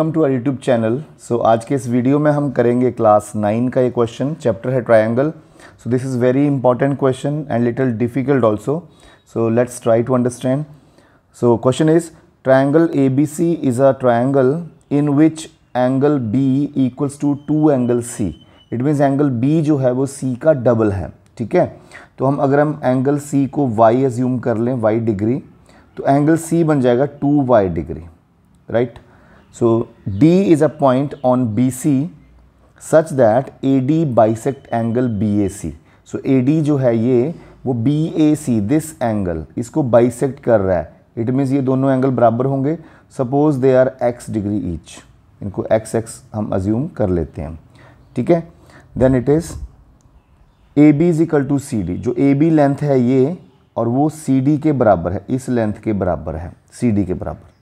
Welcome to our YouTube channel so आज के इस वीडियो में हम करेंगे क्लास नाइन का ये क्वेश्चन चैप्टर है triangle so this is very important question and little difficult also so let's try to understand so question is triangle A B C is a triangle in which angle B equals to two angle C it means angle B जो है वो सी का double है ठीक है तो हम अगर हम एंगल सी को वाई एज्यूम कर लें वाई डिग्री तो एंगल सी बन जाएगा two y degree right right? So D is a point on BC such that AD bisect angle BAC. So AD जो है ये वो BAC this angle इसको bisect कर रहा है इट मीन्स ये दोनों एंगल बराबर होंगे suppose they are x degree each इनको एक्स एक्स हम अज्यूम कर लेते हैं ठीक है then it is A B is equal to C D जो ए बी लेंथ है ये और वो सी डी के बराबर है इस लेंथ के बराबर है सी डी के बराबर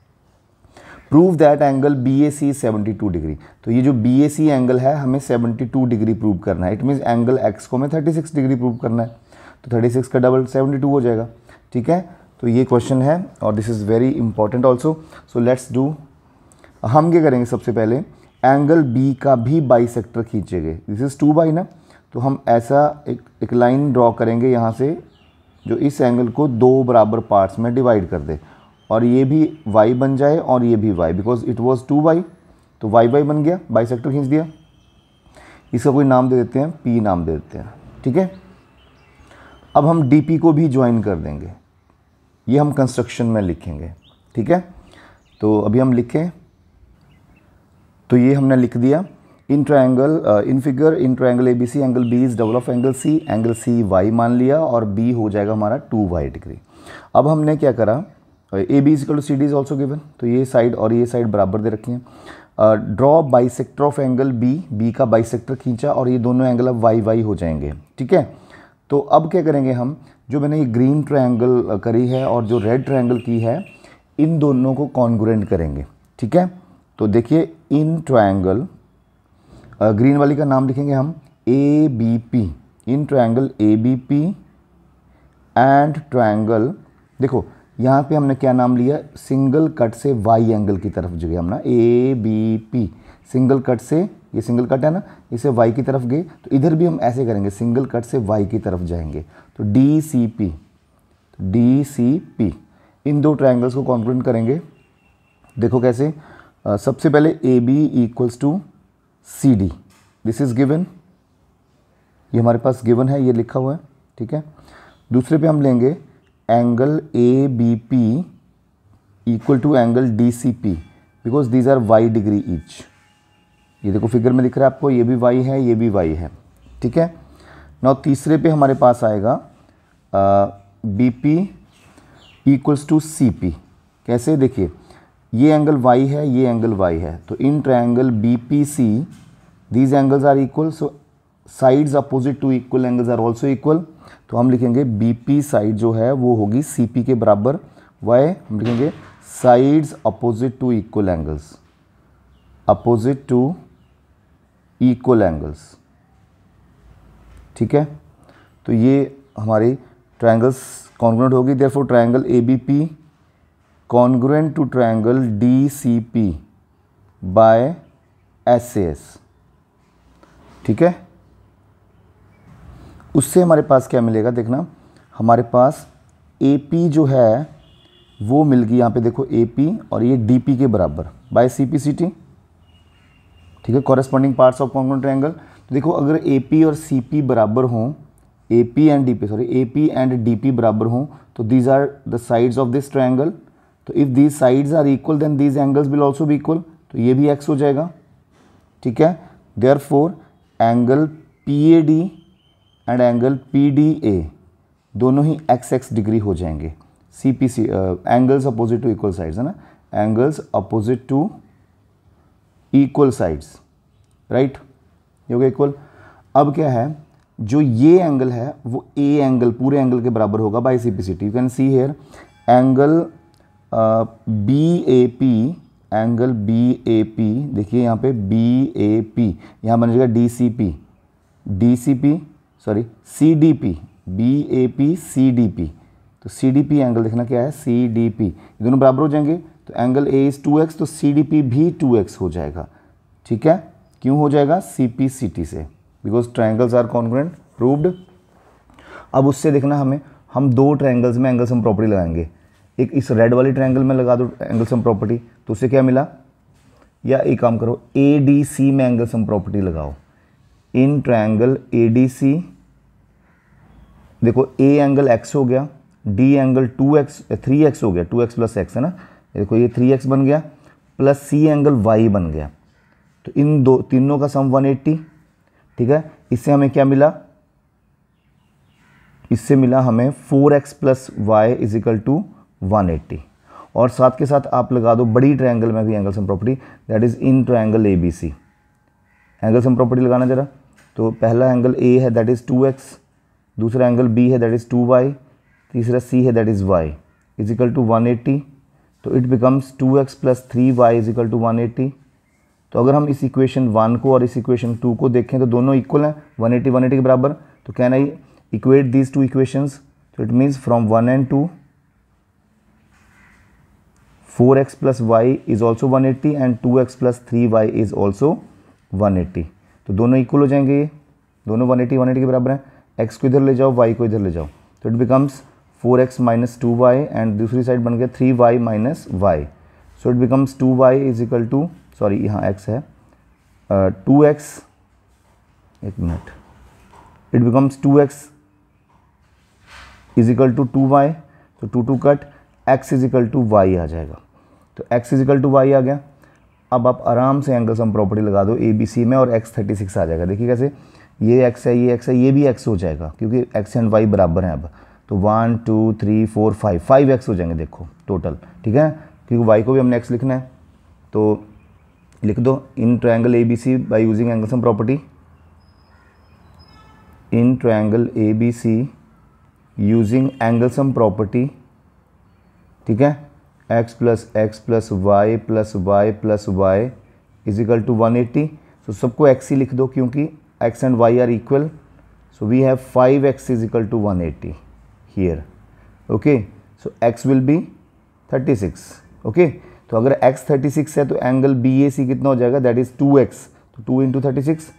prove that angle B A C seventy two degree तो ये जो बी ए सी एंगल है हमें सेवेंटी टू डिग्री प्रूव करना है इट मीन्स एंगल एक्स को हमें थर्टी सिक्स डिग्री प्रूव करना है तो थर्टी सिक्स का डबल सेवेंटी टू हो जाएगा ठीक है तो ये क्वेश्चन है और this is very important also so let's do हम क्या करेंगे सबसे पहले एंगल बी का भी बाई सेक्टर खींचेंगे दिस इज़ टू बाई ना तो हम ऐसा एक एक लाइन ड्रॉ करेंगे यहाँ से जो इस एंगल को दो बराबर पार्ट्स में डिवाइड कर दे और ये भी वाई बन जाए और ये भी y because it was two y तो वाई वाई बन गया बाई सेक्टर खींच दिया इसका कोई नाम दे देते हैं पी नाम दे देते हैं ठीक है अब हम डी पी को भी ज्वाइन कर देंगे ये हम कंस्ट्रक्शन में लिखेंगे ठीक है तो अभी हम लिखें तो ये हमने लिख दिया in triangle in figure in triangle A B C angle B is develop angle C angle C y मान लिया और बी हो जाएगा हमारा टू वाई डिग्री अब हमने क्या करा A B is equal to C D is also given तो ये साइड तो और ये साइड बराबर दे रखी हैं draw bisector of angle B B का बाई सेक्टर खींचा और ये दोनों एंगल अब वाई वाई हो जाएंगे ठीक है तो अब क्या करेंगे हम जो मैंने ये ग्रीन ट्रायंगल करी है और जो रेड ट्रायंगल की है इन दोनों को कॉन्ग्रेंट करेंगे ठीक है तो देखिए इन ट्रायंगल ग्रीन वाली का नाम लिखेंगे हम A B P in triangle A B P and triangle देखो यहाँ पे हमने क्या नाम लिया सिंगल कट से वाई एंगल की तरफ जो हम ना A B P single cut से ये सिंगल कट है ना इसे वाई की तरफ गए तो इधर भी हम ऐसे करेंगे सिंगल कट से वाई की तरफ जाएंगे तो D C P D C P इन दो ट्राइंगल्स को कॉन्क्लूड करेंगे देखो कैसे आ, सबसे पहले A B equals to C D this is given ये हमारे पास गिवन है ये लिखा हुआ है ठीक है दूसरे पे हम लेंगे angle ABP equal to angle DCP because these are y degree each. ये देखो फिगर में दिख रहा है आपको ये भी y है ये भी y है ठीक है नौ तीसरे पे हमारे पास आएगा B P equals to C P कैसे देखिए ये एंगल y है ये एंगल y है तो in triangle B P C these angles are equal so sides opposite to equal angles are also equal तो हम लिखेंगे बी साइड जो है वो होगी सी के बराबर वाई हम लिखेंगे sides opposite to equal angles opposite to equal angles ठीक है तो ये हमारी ट्रायंगल्स कॉन्ग्रेंट होगी therefore triangle A B P congruent to triangle D C P by S S ठीक है उससे हमारे पास क्या मिलेगा देखना हमारे पास ए पी जो है वो मिल गई यहाँ पे देखो ए पी और ये डी पी के बराबर by C P C T ठीक है corresponding parts of congruent triangle तो देखो अगर ए पी और सी पी बराबर हों A P and D P sorry A P and D P बराबर हों तो these are the sides of this triangle तो if these sides are equal then these angles will also भी equal तो ये भी एक्स हो जाएगा ठीक है therefore angle P A D and angle P D A दोनों ही एक्स एक्स डिग्री हो जाएंगे C P C angles opposite to equal sides है ना angles opposite to equal sides right ये हो गया इक्वल अब क्या है जो ये एंगल है वो ए एंगल पूरे एंगल के बराबर होगा by C P C T you can see here angle B A P angle B A P देखिए यहाँ पे बी ए पी यहाँ बन जाएगा D C P D C P sorry C D P B A P C D P तो C D P angle देखना क्या है सी डी पी दोनों बराबर हो जाएंगे तो angle A is two x तो सी डी पी भी टू एक्स हो जाएगा ठीक है क्यों हो जाएगा सी पी सी टी से because triangles are congruent proved अब उससे देखना हमें हम दो ट्राइंगल्स में एंगल सम प्रॉपर्टी लगाएंगे एक इस रेड वाली ट्राइंगल में लगा दो एंगल सम प्रॉपर्टी तो उससे क्या मिला या एक काम करो ए डी सी में एंगल सम प्रॉपर्टी लगाओ इन ट्रायंगल सी देखो ए एंगल एक्स हो गया D angle two x three x हो गया टू एक्स प्लस एक्स है ना देखो ये थ्री एक्स बन गया प्लस सी एंगल वाई बन गया तो इन दो तीनों का सम 180 ठीक है इससे हमें क्या मिला इससे मिला हमें 4x x plus y is equal to one और साथ के साथ आप लगा दो बड़ी ट्रायंगल में भी angle sum property that is in triangle A B C angle sum property लगाना जरा तो पहला एंगल ए है दैट इज़ टू एक्स दूसरा एंगल बी है दैट इज़ टू वाई तीसरा सी है that is y is equal to one eighty तो it becomes two x plus three y is equal to one eighty तो अगर हम इस इक्वेशन वन को और इस इक्वेशन टू को देखें तो दोनों इक्वल हैं वन एटी वन एटी के बराबर तो can I equate these two equations तो it means from one and two four x plus y is also one eighty and two x plus three y is also 180 तो दोनों equal हो जाएंगे ये दोनों 180 180 के बराबर हैं एक्स को इधर ले जाओ वाई को इधर ले जाओ तो it becomes four x minus two y and दूसरी साइड बन गया three y minus y so it becomes two y is equal to sorry यहाँ एक्स है टू एक्स एक minute it becomes two x is equal to two y तो two two cut x is equal to y आ जाएगा तो x is equal to y आ गया अब आप आराम से एंगल सम प्रॉपर्टी लगा दो ए बी सी में और एक्स थर्टी सिक्स आ जाएगा देखिए कैसे ये एक्स है ये एक्स है ये भी एक्स हो जाएगा क्योंकि एक्स एंड वाई बराबर हैं अब तो one two three four five five x हो जाएंगे देखो टोटल ठीक है क्योंकि वाई को भी हमने एक्स लिखना है तो लिख दो इन triangle A B C by using angle sum property in triangle A B C using angle sum property ठीक है x plus x plus y plus y plus y is equal to one eighty so सबको x ही लिख दो क्योंकि x and y are equal so we have five x is equal to one eighty here okay so x will be thirty six okay तो अगर x thirty six है तो angle B A सी कितना हो जाएगा दैट इज़ टू एक्स तो two into thirty six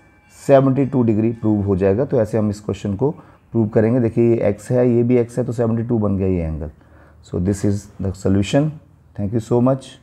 seventy two degree prove हो जाएगा तो ऐसे हम इस क्वेश्चन को प्रूव करेंगे देखिए ये एक्स है ये भी एक्स है तो सेवेंटी टू बन गया ये angle so this is the solution Thank you so much.